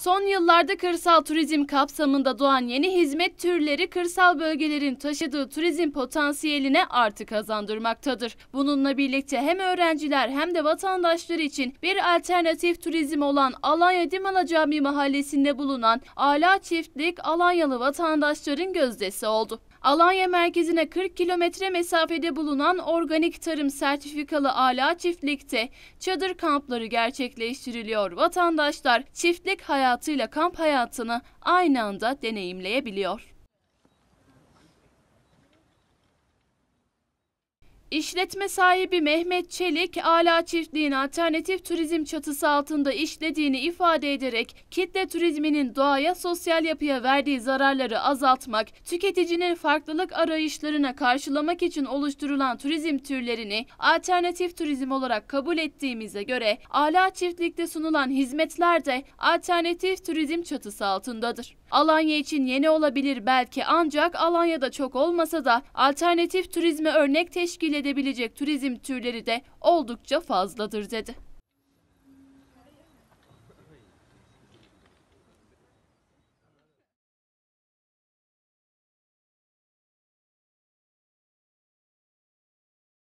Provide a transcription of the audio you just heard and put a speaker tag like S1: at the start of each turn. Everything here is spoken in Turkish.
S1: Son yıllarda kırsal turizm kapsamında doğan yeni hizmet türleri kırsal bölgelerin taşıdığı turizm potansiyeline artı kazandırmaktadır. Bununla birlikte hem öğrenciler hem de vatandaşlar için bir alternatif turizm olan Alanya Dimala Camii mahallesinde bulunan Ala Çiftlik Alanyalı vatandaşların gözdesi oldu. Alanya merkezine 40 kilometre mesafede bulunan organik tarım sertifikalı ala çiftlikte çadır kampları gerçekleştiriliyor. Vatandaşlar çiftlik hayatıyla kamp hayatını aynı anda deneyimleyebiliyor. İşletme sahibi Mehmet Çelik, Ala Çiftliği'nin alternatif turizm çatısı altında işlediğini ifade ederek kitle turizminin doğaya, sosyal yapıya verdiği zararları azaltmak, tüketicinin farklılık arayışlarına karşılamak için oluşturulan turizm türlerini alternatif turizm olarak kabul ettiğimize göre Ala Çiftlik'te sunulan hizmetler de alternatif turizm çatısı altındadır. Alanya için yeni olabilir belki ancak Alanya'da çok olmasa da alternatif turizme örnek teşkil edebilecek turizm türleri de oldukça fazladır dedi.